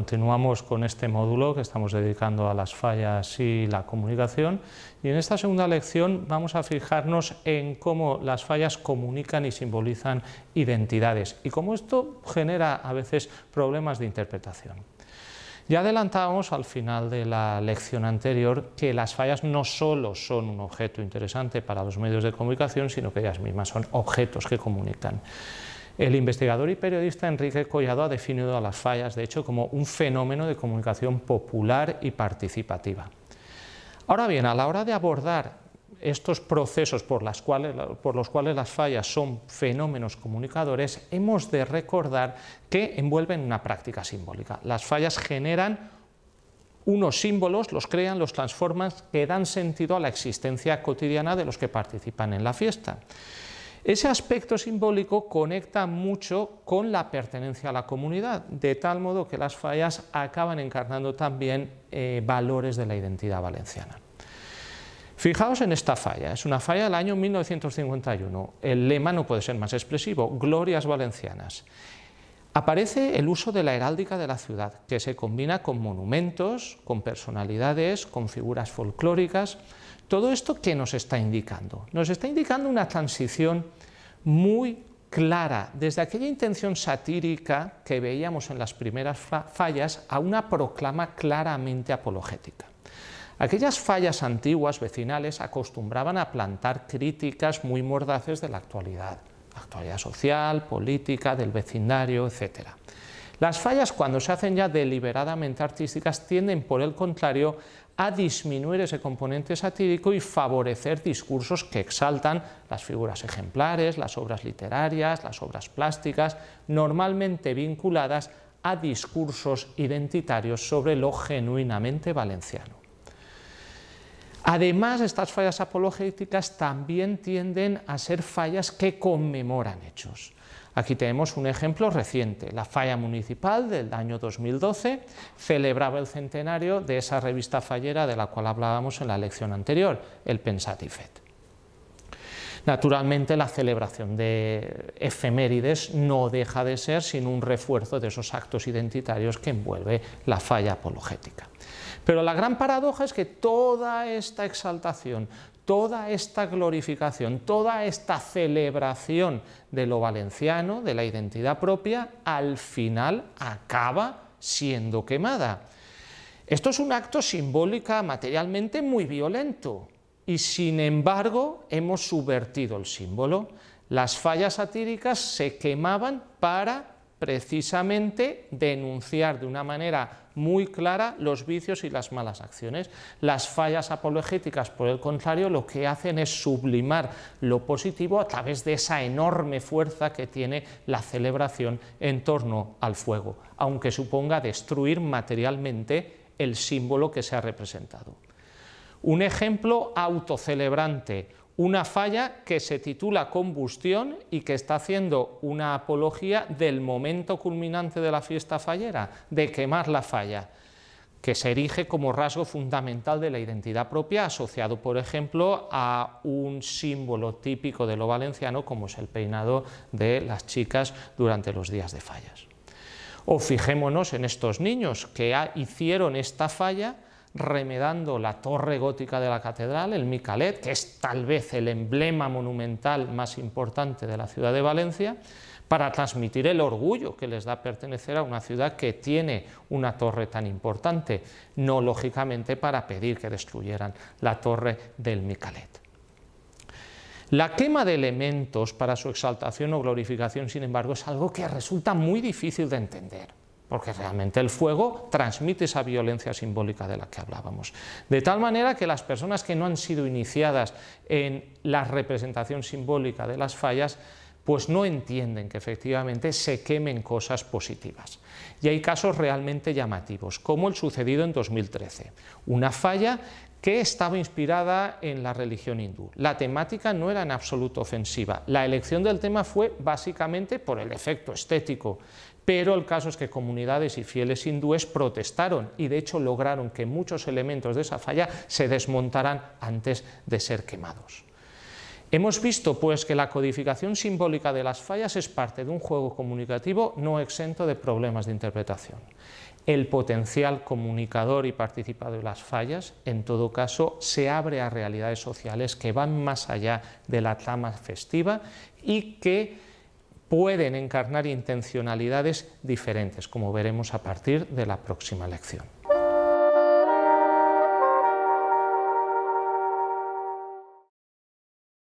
continuamos con este módulo que estamos dedicando a las fallas y la comunicación y en esta segunda lección vamos a fijarnos en cómo las fallas comunican y simbolizan identidades y cómo esto genera a veces problemas de interpretación. Ya adelantábamos al final de la lección anterior que las fallas no solo son un objeto interesante para los medios de comunicación, sino que ellas mismas son objetos que comunican. El investigador y periodista Enrique Collado ha definido a las fallas, de hecho, como un fenómeno de comunicación popular y participativa. Ahora bien, a la hora de abordar estos procesos por, los cuales las fallas son fenómenos comunicadores, hemos de recordar que envuelven una práctica simbólica. Las fallas generan unos símbolos, los crean, los transforman, que dan sentido a la existencia cotidiana de los que participan en la fiesta. Ese aspecto simbólico conecta mucho con la pertenencia a la comunidad, de tal modo que las fallas acaban encarnando también eh, valores de la identidad valenciana. Fijaos en esta falla, es una falla del año 1951. El lema no puede ser más expresivo, Glorias Valencianas. Aparece el uso de la heráldica de la ciudad, que se combina con monumentos, con personalidades, con figuras folclóricas. Todo esto que nos está indicando. Nos está indicando una transición muy clara desde aquella intención satírica que veíamos en las primeras fallas a una proclama claramente apologética. Aquellas fallas antiguas vecinales acostumbraban a plantar críticas muy mordaces de la actualidad actualidad social, política, del vecindario, etc. Las fallas, cuando se hacen ya deliberadamente artísticas, tienden, por el contrario, a disminuir ese componente satírico y favorecer discursos que exaltan las figuras ejemplares, las obras literarias, las obras plásticas, normalmente vinculadas a discursos identitarios sobre lo genuinamente valenciano. Además, estas fallas apologéticas también tienden a ser fallas que conmemoran hechos. Aquí tenemos un ejemplo reciente, la falla municipal del año 2012 celebraba el centenario de esa revista fallera de la cual hablábamos en la lección anterior, el Pensatifet. Naturalmente la celebración de efemérides no deja de ser sin un refuerzo de esos actos identitarios que envuelve la falla apologética. Pero la gran paradoja es que toda esta exaltación, toda esta glorificación, toda esta celebración de lo valenciano, de la identidad propia, al final acaba siendo quemada. Esto es un acto simbólico materialmente muy violento, y sin embargo hemos subvertido el símbolo. Las fallas satíricas se quemaban para precisamente denunciar de una manera muy clara los vicios y las malas acciones. Las fallas apologéticas, por el contrario, lo que hacen es sublimar lo positivo a través de esa enorme fuerza que tiene la celebración en torno al fuego, aunque suponga destruir materialmente el símbolo que se ha representado. Un ejemplo autocelebrante, una falla que se titula Combustión y que está haciendo una apología del momento culminante de la fiesta fallera, de quemar la falla, que se erige como rasgo fundamental de la identidad propia, asociado, por ejemplo, a un símbolo típico de lo valenciano, como es el peinado de las chicas durante los días de fallas. O fijémonos en estos niños que hicieron esta falla, remedando la torre gótica de la catedral, el Micalet, que es tal vez el emblema monumental más importante de la ciudad de Valencia, para transmitir el orgullo que les da pertenecer a una ciudad que tiene una torre tan importante, no lógicamente para pedir que destruyeran la torre del Micalet. La quema de elementos para su exaltación o glorificación, sin embargo, es algo que resulta muy difícil de entender porque realmente el fuego transmite esa violencia simbólica de la que hablábamos. De tal manera que las personas que no han sido iniciadas en la representación simbólica de las fallas pues no entienden que efectivamente se quemen cosas positivas. Y hay casos realmente llamativos, como el sucedido en 2013, una falla que estaba inspirada en la religión hindú. La temática no era en absoluto ofensiva. La elección del tema fue básicamente por el efecto estético, pero el caso es que comunidades y fieles hindúes protestaron y de hecho lograron que muchos elementos de esa falla se desmontaran antes de ser quemados. Hemos visto pues que la codificación simbólica de las fallas es parte de un juego comunicativo no exento de problemas de interpretación. El potencial comunicador y participado de las fallas, en todo caso, se abre a realidades sociales que van más allá de la trama festiva y que pueden encarnar intencionalidades diferentes, como veremos a partir de la próxima lección.